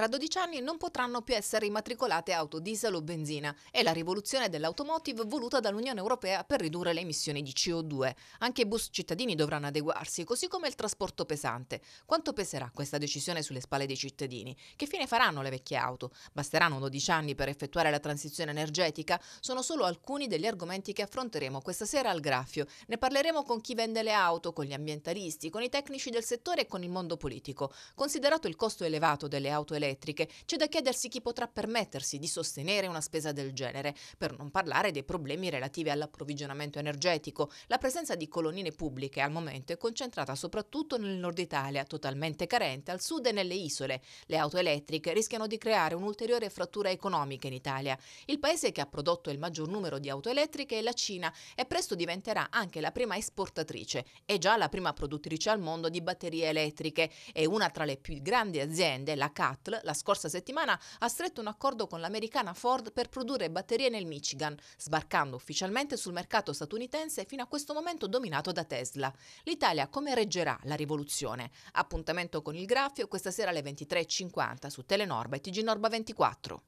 Tra 12 anni non potranno più essere immatricolate auto diesel o benzina. È la rivoluzione dell'automotive voluta dall'Unione Europea per ridurre le emissioni di CO2. Anche i bus cittadini dovranno adeguarsi, così come il trasporto pesante. Quanto peserà questa decisione sulle spalle dei cittadini? Che fine faranno le vecchie auto? Basteranno 12 anni per effettuare la transizione energetica? Sono solo alcuni degli argomenti che affronteremo questa sera al Graffio. Ne parleremo con chi vende le auto, con gli ambientalisti, con i tecnici del settore e con il mondo politico. Considerato il costo elevato delle auto elettriche, elettriche, c'è da chiedersi chi potrà permettersi di sostenere una spesa del genere, per non parlare dei problemi relativi all'approvvigionamento energetico. La presenza di colonnine pubbliche al momento è concentrata soprattutto nel nord Italia, totalmente carente al sud e nelle isole. Le auto elettriche rischiano di creare un'ulteriore frattura economica in Italia. Il paese che ha prodotto il maggior numero di auto elettriche è la Cina e presto diventerà anche la prima esportatrice e già la prima produttrice al mondo di batterie elettriche e una tra le più grandi aziende, la CAT, Seattle, la scorsa settimana ha stretto un accordo con l'americana Ford per produrre batterie nel Michigan, sbarcando ufficialmente sul mercato statunitense fino a questo momento dominato da Tesla. L'Italia come reggerà la rivoluzione? Appuntamento con il graffio questa sera alle 23.50 su Telenorba e TG Norba 24.